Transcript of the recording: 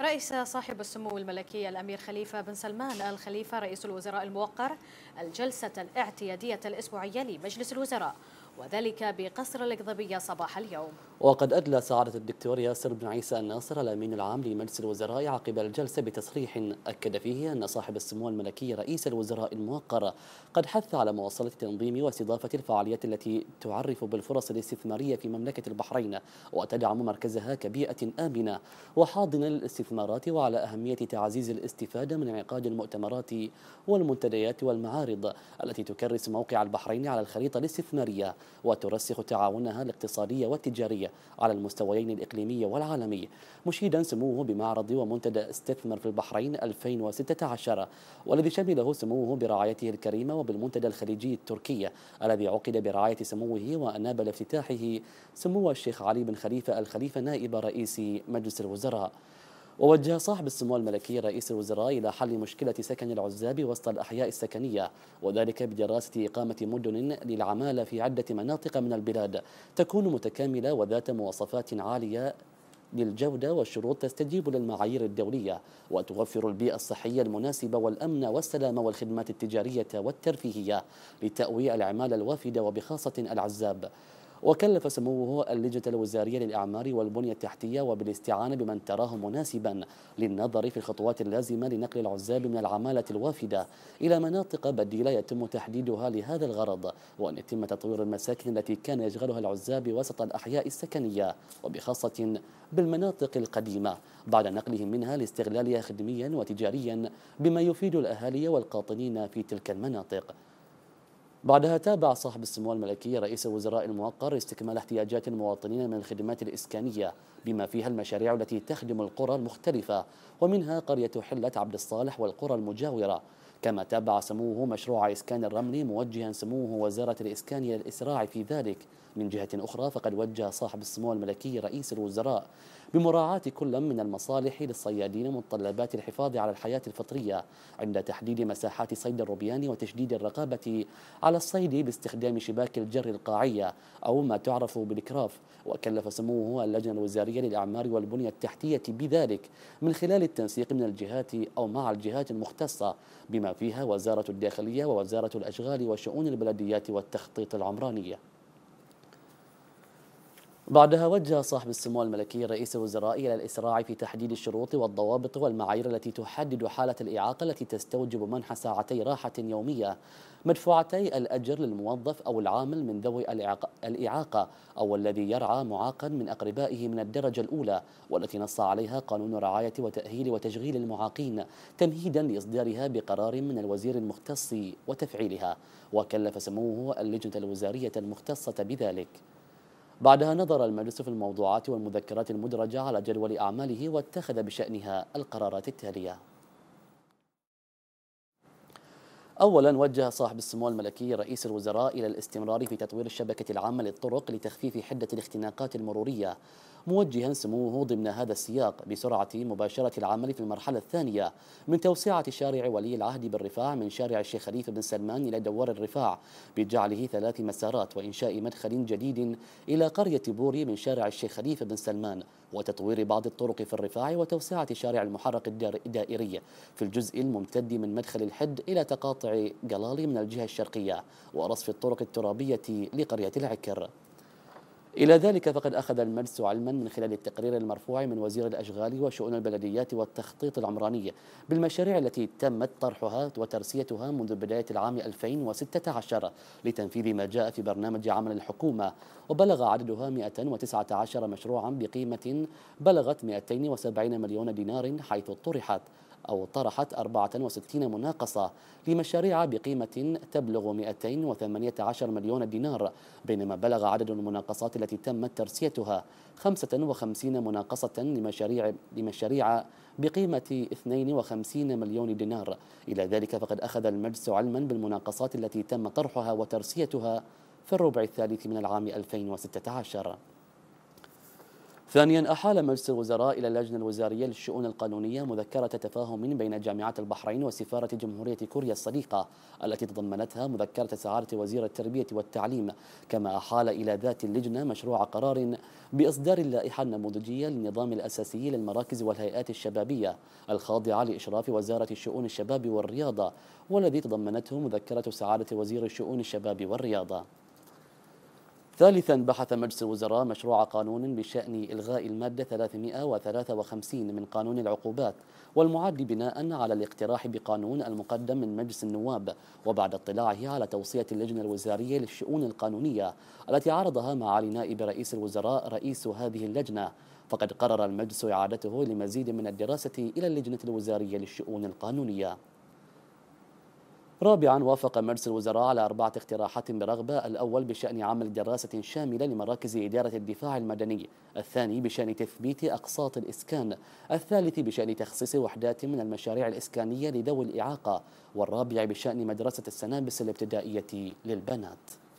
رئيس صاحب السمو الملكي الأمير خليفة بن سلمان آل خليفة رئيس الوزراء الموقر الجلسة الاعتيادية الأسبوعية لمجلس الوزراء وذلك بقصر الاقضبيه صباح اليوم وقد أدلى سعادة الدكتور ياسر بن عيسى الناصر الأمين العام لمجلس الوزراء عقب الجلسة بتصريح أكد فيه أن صاحب السمو الملكي رئيس الوزراء الموقر قد حث على مواصلة تنظيم واستضافة الفعاليات التي تعرف بالفرص الاستثمارية في مملكة البحرين وتدعم مركزها كبيئة آمنة وحاضنة للاستثمارات وعلى أهمية تعزيز الاستفادة من انعقاد المؤتمرات والمنتديات والمعارض التي تكرس موقع البحرين على الخريطة الاستثمارية وترسخ تعاونها الاقتصادي والتجاري على المستويين الإقليمي والعالمي مشيدا سموه بمعرض ومنتدى استثمر في البحرين 2016 والذي شمله سموه برعايته الكريمة وبالمنتدى الخليجي التركي الذي عقد برعاية سموه وأناب لافتتاحه سمو الشيخ علي بن خليفة الخليفة نائب رئيس مجلس الوزراء ووجه صاحب السمو الملكي رئيس الوزراء إلى حل مشكلة سكن العزاب وسط الأحياء السكنية وذلك بدراسة إقامة مدن للعمالة في عدة مناطق من البلاد تكون متكاملة وذات مواصفات عالية للجودة والشروط تستجيب للمعايير الدولية وتوفر البيئة الصحية المناسبة والأمن والسلام والخدمات التجارية والترفيهية لتأويع العمالة الوافدة وبخاصة العزاب وكلف سموه اللجنة الوزارية للأعمار والبنية التحتية وبالاستعانة بمن تراه مناسبا للنظر في الخطوات اللازمة لنقل العزاب من العمالة الوافدة إلى مناطق بديلة يتم تحديدها لهذا الغرض وأن يتم تطوير المساكن التي كان يشغلها العزاب وسط الأحياء السكنية وبخاصة بالمناطق القديمة بعد نقلهم منها لاستغلالها خدميا وتجاريا بما يفيد الأهالي والقاطنين في تلك المناطق بعدها تابع صاحب السمو الملكي رئيس الوزراء الموقر استكمال احتياجات المواطنين من الخدمات الإسكانية بما فيها المشاريع التي تخدم القرى المختلفة ومنها قرية حلة عبد الصالح والقرى المجاورة كما تابع سموه مشروع إسكان الرمل موجها سموه وزارة الإسكان إلى الإسراع في ذلك من جهة أخرى فقد وجه صاحب السمو الملكي رئيس الوزراء بمراعاة كل من المصالح للصيادين متطلبات الحفاظ على الحياة الفطرية عند تحديد مساحات صيد الروبيان وتشديد الرقابة على الصيد باستخدام شباك الجر القاعية أو ما تعرف بالكراف وكلف سموه اللجنة الوزارية للأعمار والبنية التحتية بذلك من خلال التنسيق من الجهات أو مع الجهات المختصة بما بما فيها وزارة الداخلية ووزارة الأشغال وشؤون البلديات والتخطيط العمرانية بعدها وجه صاحب السمو الملكي رئيس الوزراء إلى الإسراع في تحديد الشروط والضوابط والمعايير التي تحدد حالة الإعاقة التي تستوجب منح ساعتي راحة يومية مدفوعتي الأجر للموظف أو العامل من ذوي الإعاقة أو الذي يرعى معاقا من أقربائه من الدرجة الأولى والتي نص عليها قانون رعاية وتأهيل وتشغيل المعاقين تمهيدا لإصدارها بقرار من الوزير المختص وتفعيلها وكلف سموه اللجنة الوزارية المختصة بذلك بعدها نظر المجلس في الموضوعات والمذكرات المدرجة على جدول أعماله واتخذ بشأنها القرارات التالية أولا وجه صاحب السمو الملكي رئيس الوزراء إلى الاستمرار في تطوير الشبكة العامة للطرق لتخفيف حدة الاختناقات المرورية موجها سموه ضمن هذا السياق بسرعة مباشرة العمل في المرحلة الثانية من توسعة شارع ولي العهد بالرفاع من شارع الشيخ خليفة بن سلمان إلى دوار الرفاع بجعله ثلاث مسارات وإنشاء مدخل جديد إلى قرية بوري من شارع الشيخ خليفة بن سلمان وتطوير بعض الطرق في الرفاع وتوسعة شارع المحرق الدائري في الجزء الممتد من مدخل الحد إلى تقاطع قلالي جلالي من الجهة الشرقية ورصف الطرق الترابية لقرية العكر إلى ذلك فقد أخذ المجلس علما من خلال التقرير المرفوع من وزير الأشغال وشؤون البلديات والتخطيط العمراني بالمشاريع التي تمت طرحها وترسيتها منذ بداية العام 2016 لتنفيذ ما جاء في برنامج عمل الحكومة وبلغ عددها 119 مشروعا بقيمة بلغت 270 مليون دينار حيث طرحت أو طرحت 64 مناقصة لمشاريع بقيمة تبلغ 218 مليون دينار بينما بلغ عدد المناقصات التي تم ترسيتها 55 مناقصة لمشاريع لمشاريع بقيمة 52 مليون دينار إلى ذلك فقد أخذ المجلس علما بالمناقصات التي تم طرحها وترسيتها في الربع الثالث من العام 2016 ثانيا أحال مجلس الوزراء إلى اللجنة الوزارية للشؤون القانونية مذكرة تفاهم بين جامعة البحرين وسفارة جمهورية كوريا الصديقة التي تضمنتها مذكرة سعاده وزير التربية والتعليم كما أحال إلى ذات اللجنة مشروع قرار بإصدار اللائحة النموذجية للنظام الأساسي للمراكز والهيئات الشبابية الخاضعة لإشراف وزارة شؤون الشباب والرياضة والذي تضمنته مذكرة سعادة وزير شؤون الشباب والرياضة ثالثا بحث مجلس الوزراء مشروع قانون بشأن إلغاء المادة 353 من قانون العقوبات والمعد بناء على الاقتراح بقانون المقدم من مجلس النواب وبعد اطلاعه على توصية اللجنة الوزارية للشؤون القانونية التي عرضها معالي نائب رئيس الوزراء رئيس هذه اللجنة فقد قرر المجلس إعادته لمزيد من الدراسة إلى اللجنة الوزارية للشؤون القانونية رابعا وافق مجلس الوزراء على أربعة اقتراحات برغبة الأول بشأن عمل دراسة شاملة لمراكز إدارة الدفاع المدني الثاني بشأن تثبيت أقساط الإسكان الثالث بشأن تخصيص وحدات من المشاريع الإسكانية لذوي الإعاقة والرابع بشأن مدرسة السنابس الابتدائية للبنات